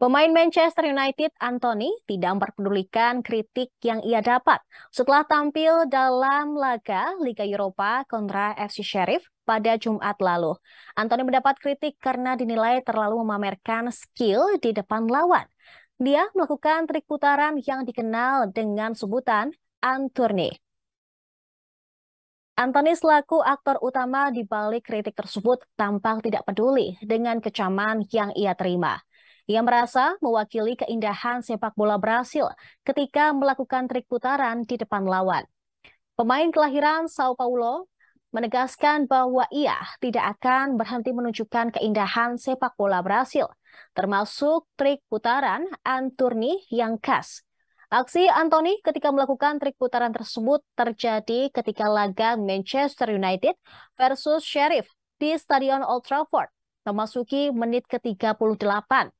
Pemain Manchester United Anthony tidak memperdulikan kritik yang ia dapat setelah tampil dalam laga Liga Eropa kontra FC Sheriff pada Jumat lalu. Anthony mendapat kritik karena dinilai terlalu memamerkan skill di depan lawan. Dia melakukan trik putaran yang dikenal dengan sebutan Anthony. Anthony selaku aktor utama di balik kritik tersebut tampak tidak peduli dengan kecaman yang ia terima. Ia merasa mewakili keindahan sepak bola Brasil ketika melakukan trik putaran di depan lawan. Pemain kelahiran Sao Paulo menegaskan bahwa ia tidak akan berhenti menunjukkan keindahan sepak bola Brasil, termasuk trik putaran Anturni yang khas. Aksi Anthony ketika melakukan trik putaran tersebut terjadi ketika laga Manchester United versus Sheriff di Stadion Old Trafford memasuki menit ke-38.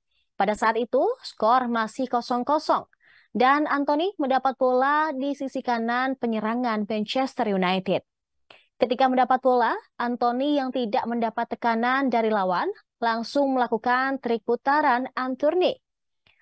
Pada saat itu, skor masih 0-0. Dan Anthony mendapat bola di sisi kanan penyerangan Manchester United. Ketika mendapat bola, Anthony yang tidak mendapat tekanan dari lawan langsung melakukan trik putaran Anthony.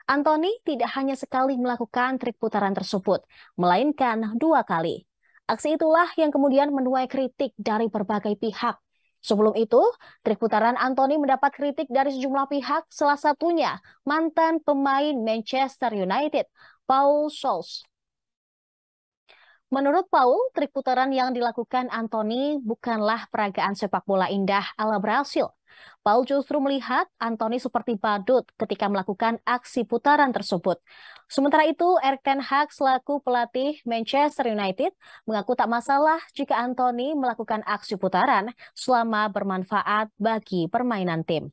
Anthony tidak hanya sekali melakukan trik putaran tersebut, melainkan dua kali. Aksi itulah yang kemudian menuai kritik dari berbagai pihak Sebelum itu, trik putaran Anthony mendapat kritik dari sejumlah pihak, salah satunya mantan pemain Manchester United, Paul Scholes. Menurut Paul, trik putaran yang dilakukan Anthony bukanlah peragaan sepak bola indah ala Brasil, Paul justru melihat Anthony seperti badut ketika melakukan aksi putaran tersebut. Sementara itu, Erik Ten Hag selaku pelatih Manchester United mengaku tak masalah jika Anthony melakukan aksi putaran selama bermanfaat bagi permainan tim.